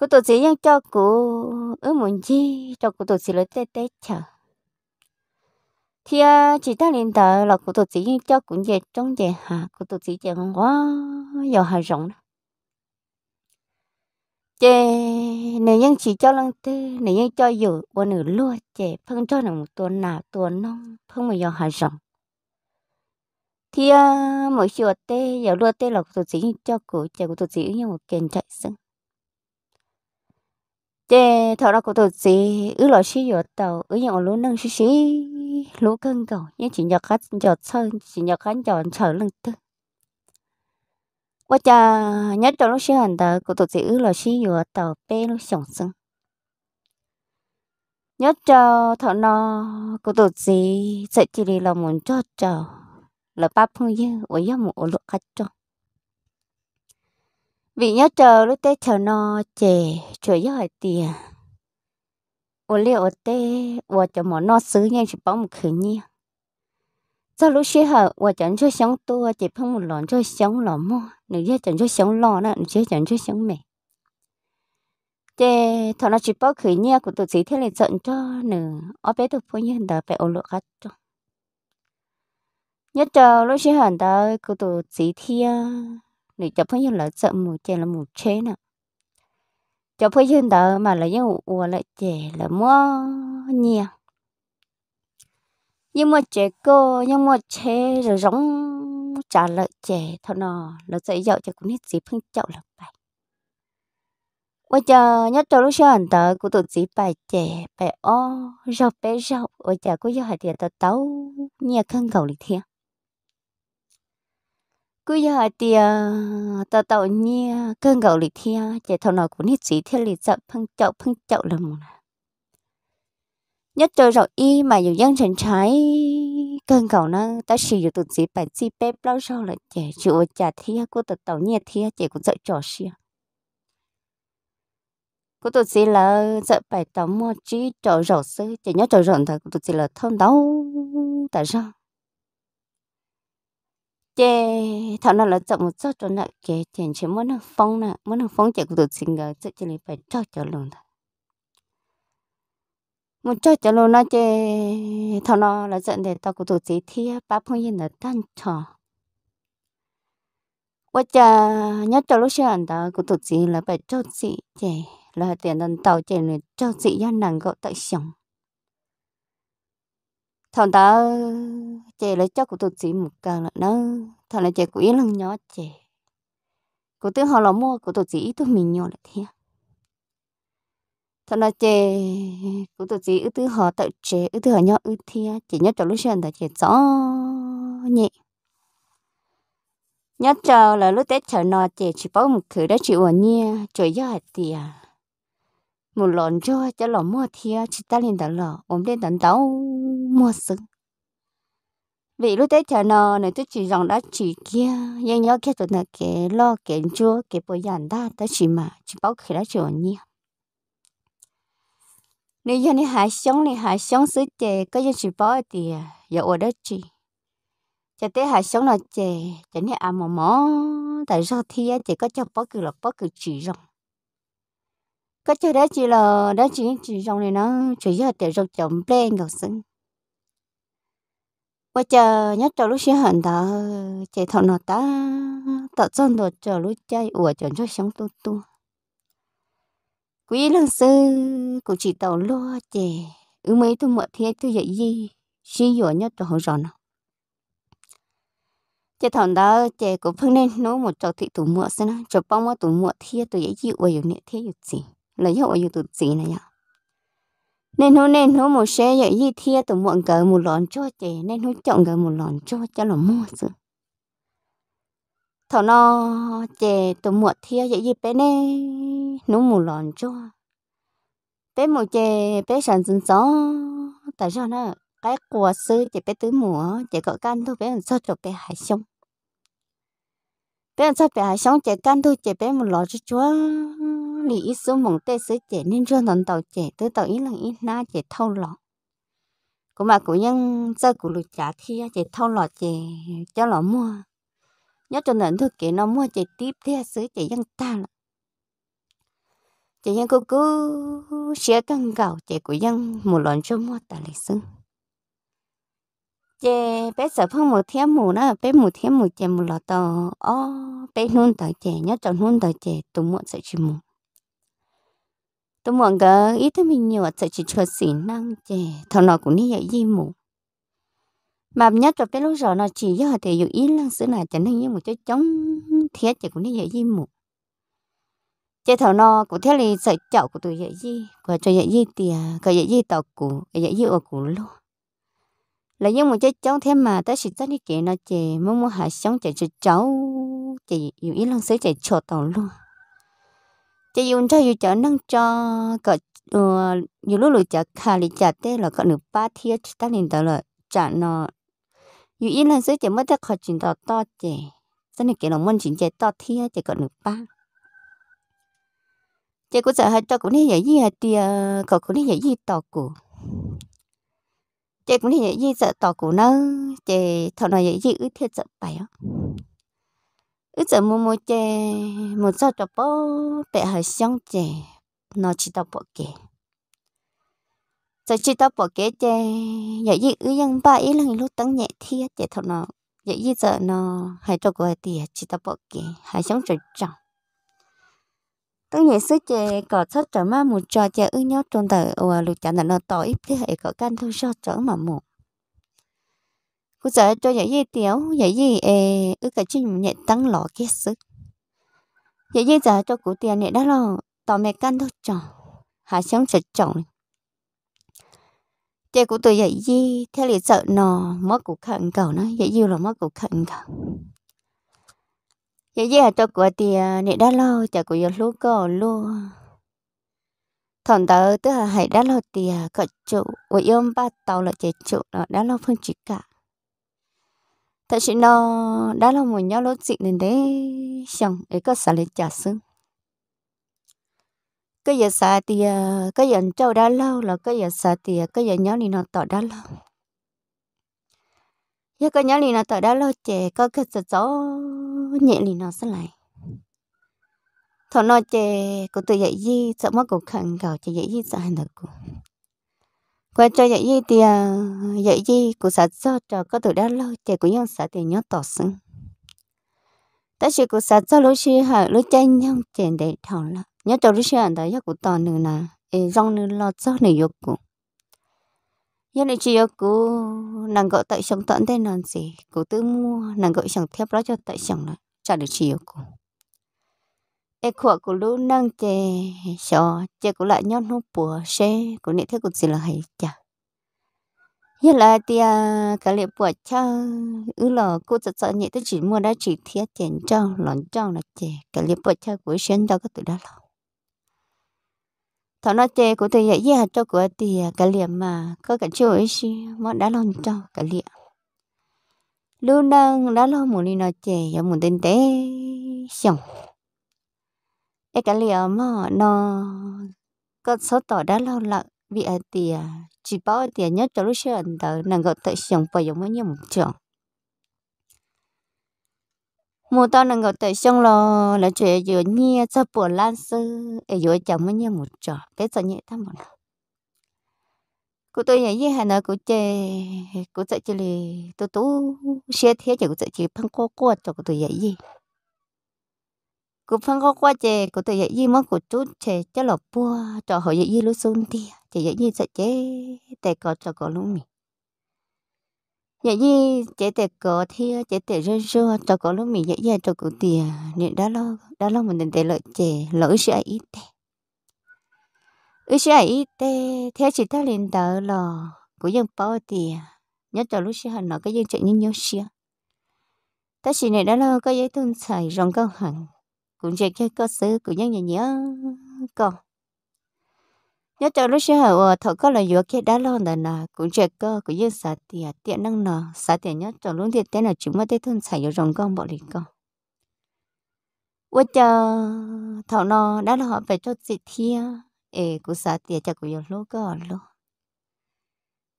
cô tổ sĩ nhân cho cô ở muốn chi cho cô tổ sĩ lấy tết tết chờ thì chỉ ta lên tờ là cô tổ sĩ nhân cho cũng về trong về hà cô tổ sĩ về ngon quá giờ hà rộng chè này nhân chỉ cho lần tư này nhân cho dù qua nửa lúa chè phân cho nàng một tuần nào tuần nông phân một giờ hà rộng thì mỗi chiều tê giờ lúa tê là cô tổ chức cho cô chè cô tổ sĩ như một kiện chạy sưng thế thọ ra cổ tổ gì ứ lọ xí giờ tàu ứ nhận lú nâng xí xí lú cân cầu nhưng chỉ nhật khách nhật sơn chỉ nhật khách nhật chờ lưng tư quá cha nhất cho lúc xí hành tờ cô tổ gì ứ lọ xí giờ tàu bê lúc sòng sưng nhất cho thọ nó cô tổ gì sẽ chỉ đi lòng muốn cho chờ là ba phương như ở nhà một lọ khách trong vì nhớ chờ lúc tết chờ no chè chờ gió hỏi tiền ô liệu ô tê ô chờ mỏ xứ nha chỉ bóng một khử nha sau lúc xí hở ô chẳng cho sống tua chỉ phong một lon cho sống lò mua nữ gia chẳng cho sống lò nữa, nữ chế chẳng cho sống mẹ chè thọ nó chỉ bóng khử nha của tụi sĩ thế này giận cho nữ ô bé tụi phụ nhân đã phải ô lộ gắt cho nhớ chờ lúc xí hở đó của tụi sĩ thiên 你就朋友 là sợ mù chè là mù chế nè cho phải chuyên tờ mà là những ủa lại trẻ là mua nhiều nhưng mà trẻ cô nhưng mà trẻ rồi giống trả lại trẻ thôi nó là dạy dạo cho cũng hết gì phương chậu là bài bây giờ nhớ cho lúc sau tờ của tụi dì bài trẻ bài o rau bé rau bây giờ có giờ hạt tiền tờ tấu nhà cầu lịch thiêng cứ giờ thì tàu tàu như cơn gạo lịch thi chỉ thầu nào cũng hết chỉ theo lịch tập phăng chậu phăng chậu là một nhất trời rồi y mà dù dân trần trái cơn gạo nó ta sử dụng tụt chỉ bài chỉ bếp lâu sau là trẻ chịu trả thi của tàu tàu như thi trẻ cũng dạy trò xia của tụt chỉ là dạy bài tàu mua chỉ trò rổ sư chỉ nhất trò rộn thật của tụt chỉ là thôn đấu tại sao chế thằng nào là chậm một chút cho nó kể chuyện chỉ muốn nó phong nè muốn nó phong chạy của tụi sinh ngờ chứ chỉ phải cho cho luôn thôi một cho cho luôn nó chế thằng nào là giận để tao của tụi sĩ thi ba phong yên là tan trò và chả nhớ cho lúc xưa anh ta của tụi sĩ là phải cho chị chế là tiền đàn tàu chế là cho chị dân nàng gọi tại sống thằng ta chè là cho của tụi chị một càng là nó thằng là chè của yên lăng nhỏ chè của tôi họ là mua của tụi chị tôi mình nhỏ lại thế thằng là chè của tụi chị ư tư họ tự chè ư tư họ nhỏ ư thia chỉ nhớ cho lúc xem là chè rõ nhẹ nhớ chờ là lúc tết chờ nọ chè chỉ bao một khử đã chịu ở nhia trời gió hạt tiền à. một lần cho cho lọ mua thia chỉ ta lên tận lọ ôm lên tận tàu mua sừng vì lúc đấy chờ nó này tôi chỉ rằng đã chỉ kia nhưng nhớ kia tụi nó cái lo cái chua cái bồi dàn đó, đó chỉ mà chỉ bảo khi đó chuẩn nhỉ nếu như này hạ sống này hạ sống xứ chè cái như chỉ bảo thì à, giờ ở đó chỉ chả tới hạ sống là chè chả này à mò mò tại sao thì anh chỉ có cho bảo cứ là bảo cứ chỉ rằng có cho đó chỉ là đó chỉ chỉ rằng này nó chỉ là để rồi chồng lên gặp sinh bây giờ nhớ cho lúc xí hận đó chạy thọ nó ta tạo chân đồ chờ lúc chạy ủa chọn cho sống tu tu quý lần sư cũng chỉ tàu lo chè ứ mấy tôi mở thế tôi dạy gì xí dỗ nhớ cho họ rõ nào chạy thọ đó chạy cũng phân nên nấu một trò thị tủ mượn xem nó cho bao mơ tủ mượn thế tôi dạy gì ủa dụ nè thế dụ gì lấy hiệu ủa dụ tủ gì này nhở nên nó nên nó một xe vậy như thia từ muộn cỡ một lọn cho trẻ nên nó chọn cỡ một lọn cho cho nó mua sự thọ nó trẻ từ muộn thia vậy như bé nè nó một lọn cho bé một trẻ bé sản sinh gió tại sao nó cái quả sư chỉ bé tứ mùa chỉ có can thôi bé làm sao cho bé hải sông bé làm sao bé hải sông chỉ can thôi chỉ bé một lon cho chúa lì ít số mộng tê sứ trẻ nên cho nón tàu trẻ tới tàu ít lần ít na trẻ thâu lọ cũng mà cũng nhân chơi của lụt trả thi trẻ thâu lọ trẻ cho lọ mua nhớ cho nên thực kể nó mua trẻ tiếp thế sứ trẻ dân ta lọ trẻ dân cô cứ xé tăng gạo trẻ của dân một lần cho mua tại lịch sử chè bé sợ phong một thiên mù nó bé một thiên mù chè một lọ tàu ó bé nôn tàu chè nhớ chọn nôn tàu chè tụi muộn sợ chìm mù tôi muốn gỡ ít thế mình nhiều sợ chỉ cho xỉ năng chè thằng nó cũng như vậy gì mù mà nhất là cái lúc rồi nó chỉ do thể dụ ý lăng sữa này chẳng nên như một cái chống thiết chỉ cũng như vậy gì mù chế thầu nó cũng thế là sợ chậu của tôi vậy gì của cho vậy gì tiền của vậy gì tàu cũ vậy gì ở cũ luôn là như một chế chống thế mà tới sự tới đi kể nó chè muốn mua hạt sống chạy cho cháu chạy dụ ý lăng sữa chạy cho tàu luôn chỉ dùng cho dù chợ nâng cho cỡ dù ờ, lúc lúc chợ khá lý chợ tê là cỡ nửa ba thiết chỉ ta liền đó là chợ nó dù yên là sẽ chỉ mất được khỏi chuyện đó to chè cho nên cái lòng muốn chuyện chè to thiết chỉ có nửa ba chè cũng sợ hết cho cũng nên dạy gì hết thì cỡ cũng nên dạy gì to cụ chè cũng nên dạy gì sợ to cụ nó chè thằng nào dạy gì ư thiết sợ bài á ít giờ mua mua chè một giờ tập bó bé hơi xong chè nó chỉ tập bỏ kè giờ chỉ tập bỏ kè chè giờ gì ư yang ba ý là lúc tăng nhẹ thiệt, chè thọ nó giờ gì giờ nó hay cho gọi tiền chỉ tập bỏ kè hay xong trời trọng tăng nhẹ sức chè có thất trở mà một trò chè ư nhau trong đời ủa lúc chẳng là nó tỏ ít thế hệ có can thu so trở mà một cú giờ cho dạy gì tiểu dạy gì ờ, ê ư cái chuyện nhẹ tăng lọ kia sức dạy gì giờ cho cú tiền này đã lo tỏ mẹ căn thôi chồng hà sống chật chồng chơi của tôi dạy gì theo lý sợ nò mất cú khẩn cầu nó dạy gì là mất cú khẩn cầu dạy gì cho cú tiền này đã lo chả cú giờ lú cò lú thằng tớ tức là hãy đã lo tiền cọ trụ và yêu ba tàu là chạy trụ đó đã lo phương chỉ cả thật sự nó đã là một nhóm lốt dị nên đấy xong để có xả lên trả xương cái giờ xả thì ờ, cái giờ trâu đã lâu là cái giờ xả thì ờ, cái giờ nhóm này nó tỏ đã lâu giờ cái nhóm này nó tỏ đã lâu trẻ có cái sợ gió nhẹ này nó sẽ lại thọ nó trẻ có tự dạy gì sợ mất cuộc khẩn cầu chỉ dạy gì sợ hành được quan cho dạy gì thì à, dạy gì của xã do trò có từ đã lâu trẻ cũng nhân xã thì nhớ tỏ sưng ta chỉ của xã do lối sư hở lối chơi nhân trẻ để thảo là nhớ cho lối sư ở đó của tỏ nữa là e rong nữa lo cho nữa yêu cụ nhớ này chỉ yêu cụ nàng gọi tại sống tận đây làm gì cụ tự mua nàng gọi chẳng thép đó cho tại sống là chả được chỉ yêu cụ e khua của lũ nâng chè sọ chè của lại nhon hút bùa xe của nị thế của gì là hay chả như là thì à, cả liệu bùa cha ư lò cô sợ sợ nhị tôi chỉ mua đã chỉ thiết tiền trong lòn trong là chè cả liệu bùa cha của xuyên đâu có tụi đó lò thọ nó chè của tôi dạy dạy cho của thì à, cả liệu mà có cả chỗ ấy xí món đã lòn trong cả liệu lưu nâng đã lo một đi nó chè và một tinh tế xong cái cái liệu mà nó có số tổ đã lâu lợ vì ở tiền chỉ bảo tiền nhất cho lúc xưa anh tớ nàng gọi tới sống bởi giống nhiều một trường mùa to nàng gọi tới sống lo là chuyện giữa nhia cho bùa lan sư ở giữa chẳng nhiều một trò cái cho nhẹ tham một cô tôi nhảy với hà nội cô chê cô chạy chơi tôi tú xe thế cho cô chạy chơi phăng cô cô cho cô tôi nhảy gì cú phân có qua chè cô tự dạy gì mất cú chút chè cho lọ bua cho họ dạy gì lúc xuống đi chè dạy gì sẽ chế tệ có cho có lúc mì dạy gì chế tệ có thì chế tệ rơ rơ cho có lúc mì dạy gì cho cú tiền nên đã lo đã lo mình để lợi chè lỡ sẽ ít tệ ít sẽ ít tệ theo chị ta liền đỡ lò cú dân bao tiền nhớ cho lúc sẽ hành nó cái dân chạy như nhau xia ta chỉ này đã lo cái giấy tuân xài rong cao hẳn cũng chỉ cái cơ sở cũng nhớ nhớ còn nhớ cho lúc xưa ở ờ, thợ có là vừa cái đá lon đó nè cũng chỉ có cũng như xả tiền tiền năng nọ xả tiền nhớ cho luôn thì tên là chúng mới thấy thôn xài vào trong con bỏ đi con ủa chờ thợ nó đã là họ phải cho chị thia ê cũng xả tiền cho cũng nhiều lúa cơ luôn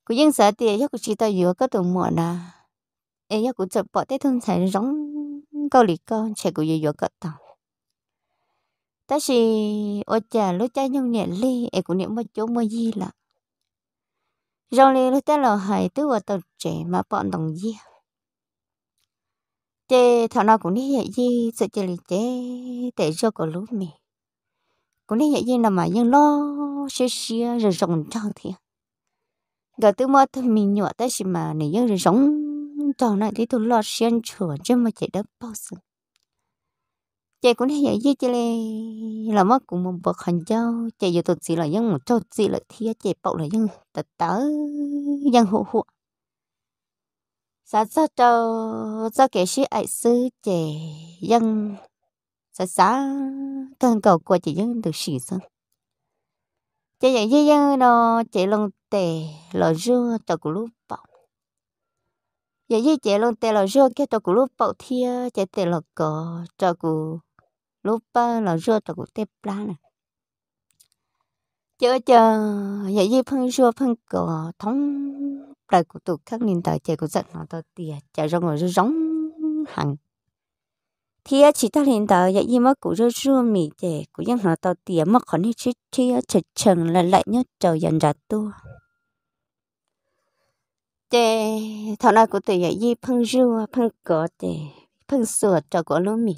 cũng như xả tiền chắc cũng chỉ tao vừa có tụ mọ nè ê chắc cũng chụp bỏ thấy thôn xài rống câu lì con chạy cũng vừa vừa cất tao ta chỉ ở chả lúc cha nhung nhẹ ly em cũng niệm một chỗ mua gì là rồi ly lúc ta là hải tứ ở tàu trẻ mà bọn đồng gì chế thằng nào cũng đi nhẹ gì sợ chế lý chế để cho có lúc mì cũng đi nhẹ gì là mà nhưng lo xia xia rồi rộng tròn thì gặp tứ mua thì mình nhọ ta chỉ mà này nhưng rồi rộng tròn này thì tôi lo xuyên chùa chứ mà chạy đất bao giờ chạy cũng thấy vậy chứ chị lê là mất cũng một bậc hành châu chạy giờ tôi chỉ là dân một châu chị là thia chạy bậu là dân tớ tớ dân hộ hộ sao sao cho cho kẻ sĩ ai sư chạy dân sao sao cần cầu của chị dân được sĩ sao chạy dạy dân dân nó chạy lông tè lò dưa cho của lúc bậu vậy dạy chạy lông tè lò dưa cái cho của lúc bậu thia chạy tè lò cỏ cho của lúc ờ, là rửa tao cũng tép lá nè chờ chờ vậy gì phân rửa phân cỏ thống đời của tụi các nhìn tờ chạy của giận nó tao tìa chạy rồi ngồi rống hẳn thì ờ, chỉ ta liền tờ vậy gì mất của rửa rửa mì chạy của dân nó tao tìa mất khỏi đi chết chia ờ, chật chừng là lại nhớ trời dần ra tua chè thằng nào của tụi vậy gì phân rửa phân cỏ chè phân sửa cho của lúa mì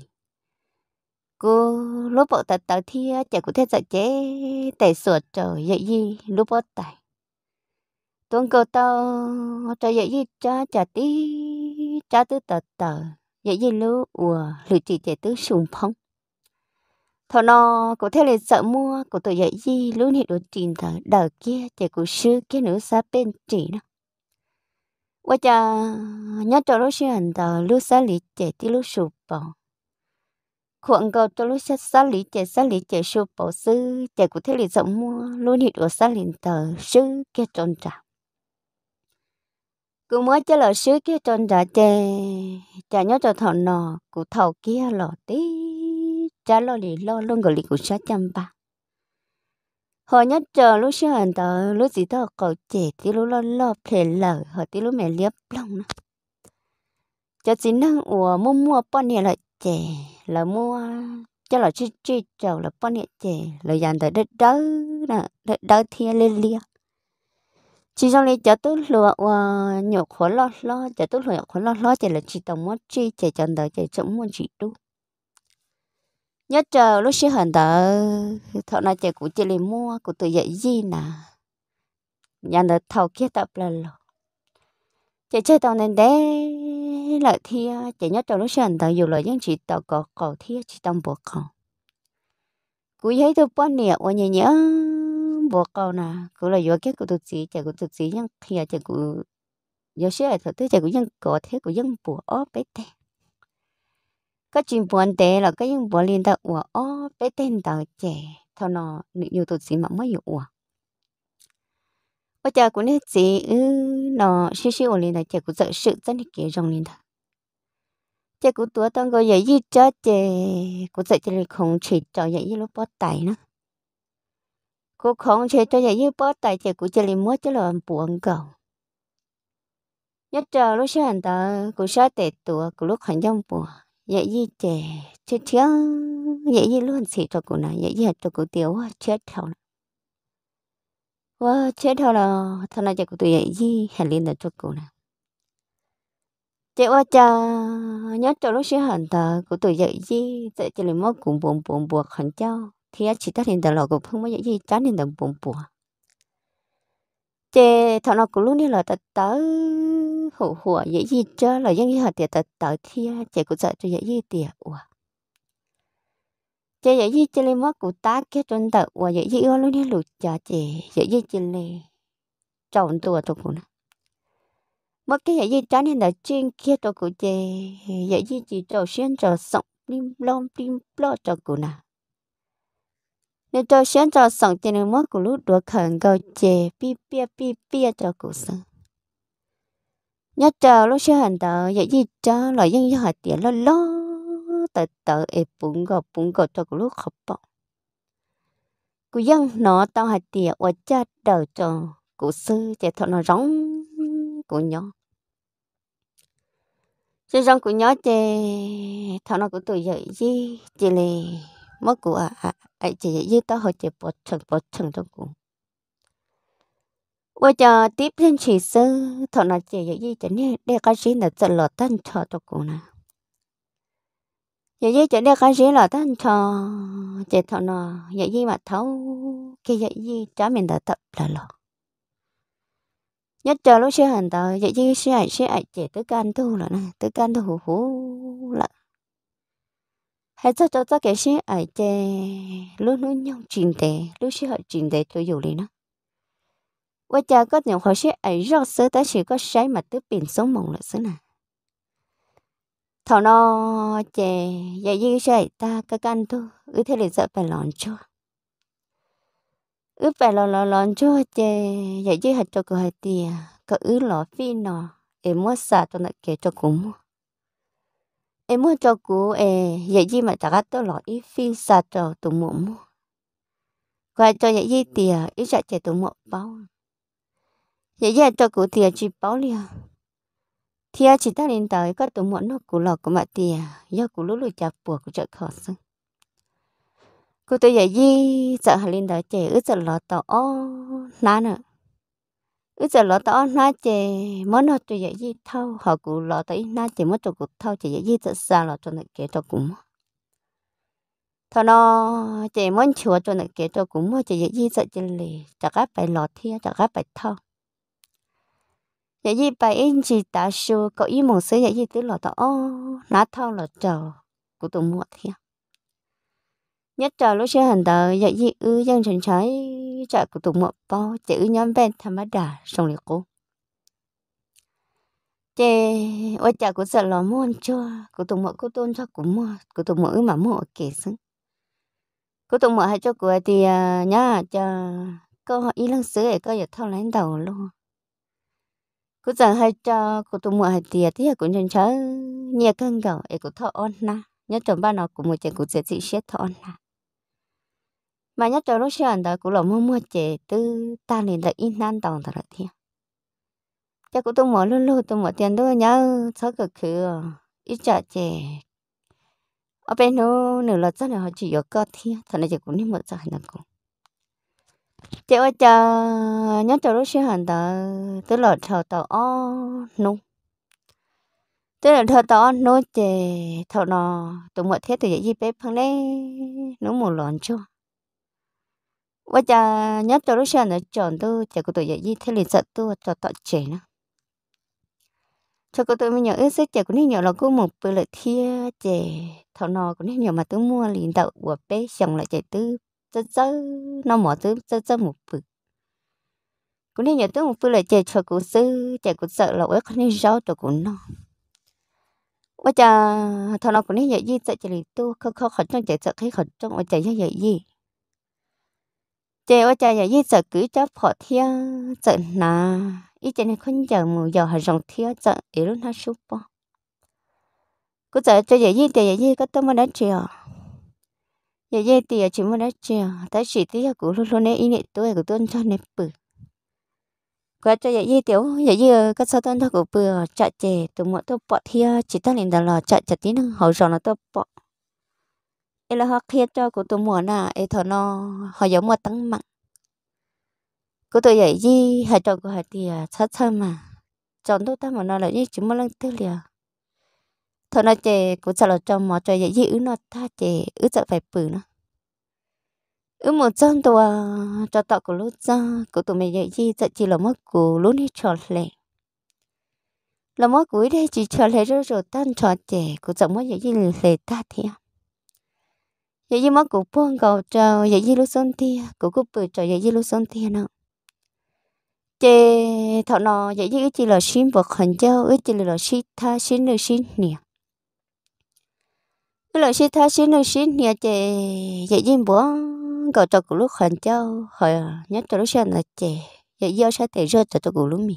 cô lúc bộ tật tớ thi chả có thể giải chế tệ sụt trời dạy gì lúc bộ tài tuần cô tao trời dạy gì cha chả tí cha tư tật tờ dạy gì lúc ủa lựa chỉ trẻ tứ sùng phong thọ nó có thể là sợ mua của tôi dạy gì lúc này đồ trình thở đờ kia trẻ của sư kia nữa xa bên chỉ nó và cha nhớ cho lúc sư hành tờ lúc xa lì trẻ tí lúc sụp bỏ khuẩn cầu cho lúc xét xác lý chế xác lý chế sư bảo sư chế của thế lý rộng mua luôn hít ở xác lý tờ sư kia tròn trả cứ mới chế lọ sư kia tròn trả chế trả nhớ cho thọ nọ của thầu kia lọ tí trả lo lý lo luôn gọi lý của sát chăm ba họ nhớ chờ lúc sư hẳn tờ lúc gì đó cầu chế tí lúc lo lo phê lở họ tí lúc mẹ liếp lòng cho chỉ năng ủa mua mua bọn này lại chè là mua cho là chi chi chầu là bao ờ, nhiêu chè là dàn tới đất đỡ là đất đỡ thiên lên lia chỉ trong này cho tôi lựa nhổ khó lo lo cho tôi lựa khó lo lo chỉ là chỉ tầm mua chi chỉ chọn tới chỉ chọn mua chỉ đủ nhất chờ lúc xưa hẳn tớ thọ nào chỉ cũng chỉ là mua cũng tự dạy gì nè nhà nó thầu kia tập là lọ chị chơi tàu nên đấy lợi thi ờ, chị nhớ tàu lúc sáng tàu dù lợi những chị tàu có cầu thi chị tàu buộc cầu cứ thấy tôi bận nè và nhớ nhớ buộc cầu nà cứ là do cái của tôi chỉ chị của tôi chỉ nhưng khi chị của giờ sẽ là tôi chị của những có thế của những buộc ó bé tê cái chuyện buồn tê là cái những buồn liên tàu ủa ó bé tên tàu chạy thằng nó nhiều tôi chỉ mà mới hiểu ủa bây giờ cũng nên chỉ nó xí xí ổn định là chỉ cũng sợ sự rất là kỹ rộng lên thôi chỉ cũng tuổi tao gọi vậy gì cho chị cũng sợ chỉ là không chỉ cho vậy như lúc bắt tay nữa cũng không chỉ cho vậy như bắt tay chỉ cũng chỉ là mua cho là buồn cầu nhất giờ lúc sáng ta cũng sợ tệ tuổi cũng lúc hành trong buồn vậy gì chị chết thiếu vậy gì luôn xịt cho cô này vậy gì cho cô tiểu chết thầu 哇，这头了，他那家个对伊还领得出过呢。这我家，伢走路是很大，个对伊在这里么滚蹦蹦蹦很叫，天呀，其他人的老个碰么伊家人的蹦蹦。这他那个路呢，老得到好火，也一着了，因为他得得到天，这个在对伊点哇。chị dạy gì chị lên mất cụ ta kết trốn tợ và dạy gì ưa luôn đi lụt cho chị dạy gì chị lên chọn tua tụ cụ nè mất cái dạy gì cho nên là chuyên kia tụ cụ chị dạy gì chỉ trộn xuyên trộn sống plim plom plim plo cho cụ nè nên trộn xuyên trộn sống chị nên mất cụ lút đuổi khẩn cầu chị pi pi pi pi tụ cụ sống nhớ chờ lúc xưa hành tờ dạy gì cho loại dân cho hỏi tiền lo lo tại tờ e bụng gò bụng gò cho cái lúc khóc bỏ cú dân nó tao hạt tiệt và cha đầu cho cú sư chạy thọ nó rong cú nhỏ chứ rong cú nhỏ chạy thọ nó cú tuổi dậy gì chỉ lì, mất cú à à ấy chỉ dậy gì tao hồi chạy bỏ chừng bỏ chừng cho cú và chờ tiếp lên chỉ sư thọ nó chạy dậy gì cho nên để cái gì là sợ lọt tan cho cho cú nào vậy với chuyện đây có gì là tan trò chị thọ nọ vậy với mà thấu cái vậy với trả mình đã tập là lọ nhất chờ lúc xưa hẳn tờ vậy với xưa ảnh xưa ảnh chị tới can thu là nè tới can thu hú hú là hay cho cho cho cái xưa ảnh chị lúc lúc nhau trình tề lúc xưa họ trình tề tôi dù đi nữa và cha có nhiều hồi xưa ảnh rất sớm ta chỉ có sai mà tới biển sống mộng là xứ nè thọ nó chè dạy dư chạy ta cái căn tu ư thế để sợ phải lòn cho ư phải lòn lòn lòn cho chè dạy dư hạt cho cơ hạt tìa có ư lò phi nọ em mua xả cho nó kể cho cũng em mua cho cú em dạy dư mà ta gắt tôi lò ít phi xả cho tụ mua mua qua cho dạy dư tìa ít chạy chè tụ mua bao dạy dư cho cú tìa chỉ bao liền thì à, chỉ ta đến tới các tổ muốn nó cú lọ của mẹ tì à, do cú lú lú chạp buộc của chợ khó sưng cú tôi dạy gì sợ hà lên tới chè ướt sợ lọ tỏ ó ná nữa ướt sợ lọ tỏ ó ná chè món nó tôi dạy gì thâu họ cú lọ tới ná chè món tôi cú thâu chè dạy gì sợ xa lọ cho nó kể cho cú mò thọ nó chè món chùa cho nó kể cho cú mò chè dạy gì sợ chân lì chả gáp phải lọ thia chả gáp phải thâu vậy gì bà in chỉ ta su cậu ý một xí vậy gì tứ lọ tao nó thao là chờ của tụi mua thiệt nhất chờ lúc xưa hình tờ vậy gì ư dân trình trái chợ của tụi mua bao chữ nhóm bên tham bá đà xong liền cô chê ôi chợ của sợ lò mua cho của tụi mua cô tôn cho của mua của tụi mua mà mua kể xứng của tụi mua hay cho của thì à, nhá chờ câu hỏi ý lần xưa ấy có giờ thâu lãnh đầu luôn cứ giờ hay cho cô tôi mua hai tiền thì cũng nhân chớ nhẹ cân gạo để cũng thọ on na nhớ chồng ba nó cũng một chuyện cũng sẽ chị xét thọ on na mà nhớ chồng lúc xưa đó cũng là mua mua chè từ ta liền là in năn đồng thật là thiên cho cô tôi mua luôn luôn tôi mua tiền đó nhớ sáu cực khứ ít chợ chè ở bên nó nửa là rất là họ chỉ có thiên thật là chỉ cũng nên một giờ là cũng chị ơi chờ nhớ chờ lúc xưa hẳn tờ tức là thầu tờ o nung tức là thầu tờ o nung chị thầu nó tụi mọi thế tụi dạy gì bếp phăng đấy nung một lon cho và chờ nhớ chờ lúc xưa nó chọn tôi chờ của tụi dạy gì thế liền sợ tôi cho tọt trẻ nữa cho cô tôi mới nhớ ước sẽ của nó nhớ là cô một bữa lại thia chè thầu nò của nó nhớ mà tôi mua liền tàu của bé chồng lại chạy tư chớ chớ nó mỏ chớ chớ chớ một bự cũng nên nhớ tới một bự là chạy cho cụ sư chạy cụ sợ là ước nên rõ cho cụ nó bây giờ thằng nó cũng nên nhớ gì sẽ chạy tu không không khẩn trương chạy sợ khi khẩn trương mà chạy như vậy gì chạy bây giờ nhớ gì sợ cứ cho họ thia sợ nà ý chạy này không giờ mù giờ hở rồng thia sợ ý lúc nó sụp bỏ cứ sợ cho vậy gì chạy vậy gì có tôi mà đánh chịu giờ dây thì chỉ muốn đã chờ ta chỉ tí của luôn luôn ý niệm tôi của tôi cho nên bự quá cho giờ dây tiểu giờ dây các sao tôi thắc của bự chạy chè tụi mọi tôi bỏ thia chỉ ta liền đào lò chạy chạy tí nữa hậu rồi là tôi bỏ ấy là họ kia cho của tôi mọi nà ấy thọ nó họ giống một tăng mặn của tôi dạy gì hai trò của hai thì sát sao mà chọn tôi ta mà nó là như chỉ muốn lần tư liền thôi nó chè cũng sợ là cho mỏ trời dễ gì ứ nó tha chè ứ sợ phải bự nó ứ một trăm tòa à, cho tàu của lúa ra của tụi mày dễ gì sợ chỉ là mất của lúa đi trò lệ là mất cuối đây chỉ trò lệ rồi rồi tan trò chè của sợ mất dễ gì lệ ta thế dễ gì mất của buông cầu trào dễ gì lúa xuân tia của cúp bự trò dễ gì lúa xuân tia nào chè thọ nó dễ gì chỉ là xin vật hành giao chỉ là xin tha xin được xin niệm cái lời sĩ tha sĩ nương sĩ nhà chị dạy diêm bố gọi cho cụ lúc hoàn châu hỏi nhắc cho lúc xem là chè dạy dâu sẽ thể rơi cho cho cụ lúc mì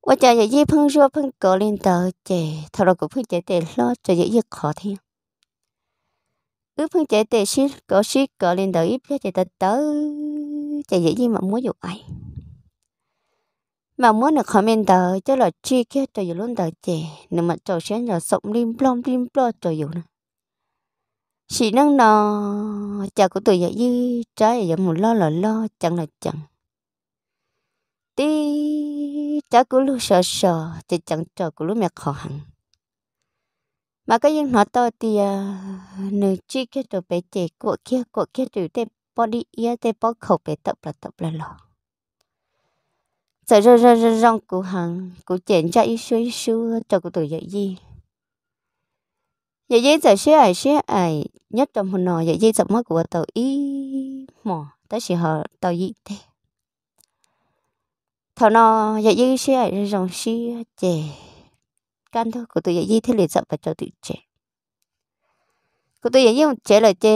qua chè dạy diêm phân rua phân cổ lên tờ chị thầu rồi cụ phân chè tề lo cho dạy dìm khó thiên ước phân chè tề sĩ cổ sĩ cổ lên tờ ít cho chè tờ tớ chè diêm mà muốn dụ ai mà muốn được comment tờ cho là chi kia cho dù luôn tờ chè nên mà trò sẽ nhỏ sống lim plom lim plo cho dù nữa. chị năng nò chả của tôi dạy dư trái dạy một lo là lo chẳng là chẳng tí chả của lúc sợ sợ thì chẳng trò của lúc mẹ khó khăn. mà cái dân họ to thì nữ chi kia trò bé chè của kia của kia trừ tê body ia tê bó khẩu bé tập là tập là lo giờ rồi rồi rồi rong cụ hằng cụ chuyện chạy ít xíu cho cụ tuổi dậy gì dậy gì giờ xíu ai xíu ai nhất trong hồn nọ dậy gì giờ mất của tàu ý mỏ tới sự họ tàu gì thế thọ nọ dậy gì xíu ai rong xíu chè can thôi cụ tuổi dậy gì thế liền sợ và cho tự trẻ cụ tôi dạy gì trẻ là chê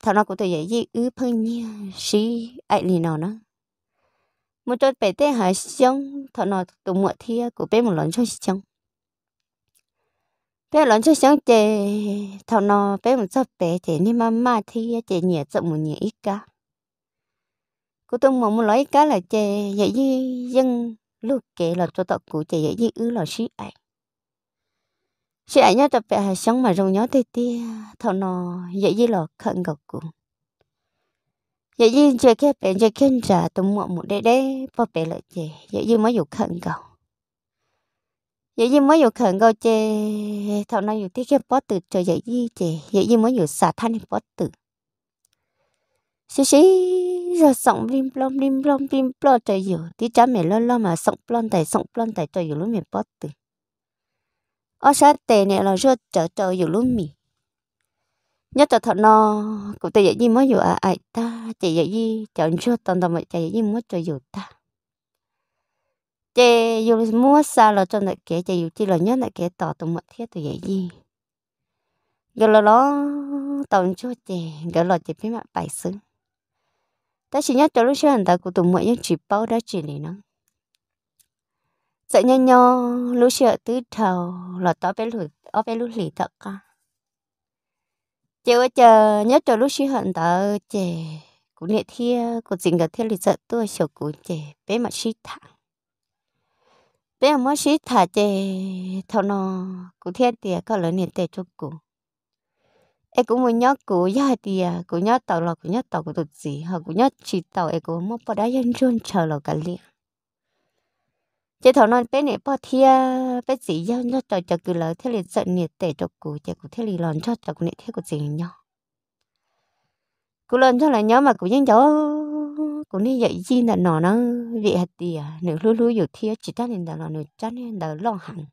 thằng nó cụ tôi dạy gì ứ phân nhia xí ai liền nào nó một chút bé tê hả xong thọ nó tụ mượn thia của bé một lần cho xong bé lần cho xong chè thọ nó bé một chút bé chè ni mà mà thia chè nhẹ chậm một nhẹ ít cả cô tôi muốn một lấy cá là chè vậy như dân lúc kể là cho tao cụ chè vậy như ư là sĩ ảnh sĩ ảnh nhớ tập bé hả xong mà rồng nhớ tê tê thọ nó vậy như là khẩn gặp cũng giờ như chơi cái bé chơi kinh trả tụng mọi một đế đế bao bé lại chơi giờ như mới dục khẩn cầu giờ như mới dục khẩn cầu chơi thằng nào dục thiết cái bó từ cho giờ như chơi giờ như mới dục xả than bó từ xí xí rồi sống lim plom lim plom lim plom trời giờ tí cha mẹ lo lo mà sống plom tại sống plom tại trời giờ lúc mẹ bó từ ở sát tề này là rồi trời trời giờ lúc mình nhất là thọ nó cụ thể vậy gì mới dù à ai ta chỉ vậy gì chọn cho toàn toàn mọi chạy gì mới cho dù ta chị dù mua xa là cho lại kể chị dù chỉ là nhất lại kể tỏ tụi mọi thiết tụi vậy gì giờ là nó tổng cho chị giờ là chị biết mặt bài xứ ta chỉ nhắc cho lúc xưa người ta của tụi mọi nhất chỉ bao đó chỉ này nó sợ nhau nhau lúc xưa tứ thầu là tao bé lùi ở bé lùi lì thật cả chứ chờ nhớ cho lúc xí hận tớ chè cũng nhẹ thia cũng dính cả thiên lịch sợ tôi sợ cũng chè bé mà xí thẳng bé mà xí thả chè thâu nó cũng thiên tiệt có lớn nhẹ tệ cho cũ em cũng muốn nhớ cũ gia tiệt cũng nhớ tàu là cũng nhớ tàu của tụt gì họ cũng nhớ chỉ tàu em cũng muốn bỏ đá dân trôn chờ là cả liền chế thảo non bé này bao thia bé chỉ giao nhau cho cho cứ lỡ thế liền giận nhiệt tệ cho cụ chế cụ thế liền lòn cho cho cụ này thế cụ tiền nhau cụ lòn cho là nhớ mà cụ nhân cháu cụ này dạy gì là nó nó vị hạt tiền nếu lú lú dù thia chỉ ta nên là nó nữa chắc nên là lo hẳn